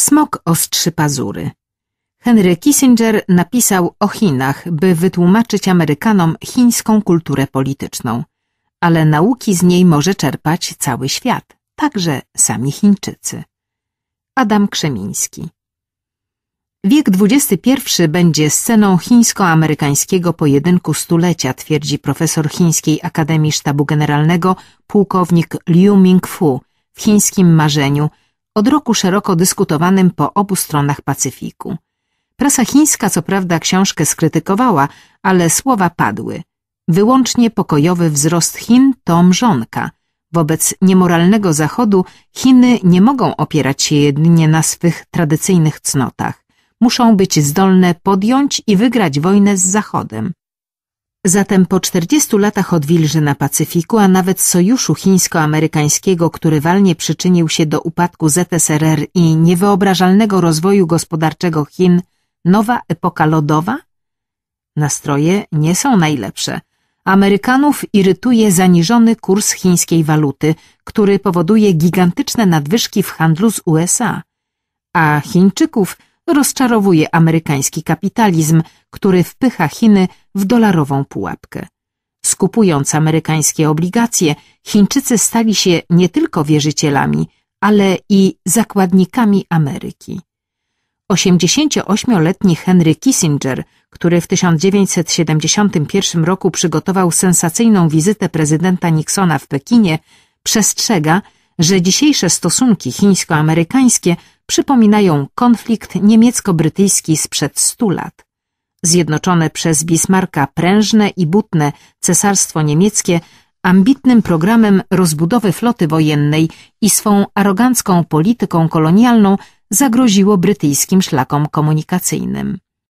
Smok ostrzy pazury. Henry Kissinger napisał o Chinach, by wytłumaczyć Amerykanom chińską kulturę polityczną, ale nauki z niej może czerpać cały świat, także sami Chińczycy. Adam Krzemiński Wiek XXI będzie sceną chińsko-amerykańskiego pojedynku stulecia, twierdzi profesor Chińskiej Akademii Sztabu Generalnego pułkownik Liu Ming-Fu, w chińskim marzeniu, od roku szeroko dyskutowanym po obu stronach Pacyfiku. Prasa chińska co prawda książkę skrytykowała, ale słowa padły. Wyłącznie pokojowy wzrost Chin to mrzonka. Wobec niemoralnego Zachodu Chiny nie mogą opierać się jedynie na swych tradycyjnych cnotach. Muszą być zdolne podjąć i wygrać wojnę z Zachodem. Zatem po 40 latach odwilży na Pacyfiku, a nawet sojuszu chińsko-amerykańskiego, który walnie przyczynił się do upadku ZSRR i niewyobrażalnego rozwoju gospodarczego Chin, nowa epoka lodowa? Nastroje nie są najlepsze. Amerykanów irytuje zaniżony kurs chińskiej waluty, który powoduje gigantyczne nadwyżki w handlu z USA, a Chińczyków rozczarowuje amerykański kapitalizm, który wpycha Chiny w dolarową pułapkę. Skupując amerykańskie obligacje, Chińczycy stali się nie tylko wierzycielami, ale i zakładnikami Ameryki. 88-letni Henry Kissinger, który w 1971 roku przygotował sensacyjną wizytę prezydenta Nixona w Pekinie, przestrzega, że dzisiejsze stosunki chińsko-amerykańskie przypominają konflikt niemiecko-brytyjski sprzed stu lat. Zjednoczone przez Bismarcka prężne i butne cesarstwo niemieckie ambitnym programem rozbudowy floty wojennej i swą arogancką polityką kolonialną zagroziło brytyjskim szlakom komunikacyjnym.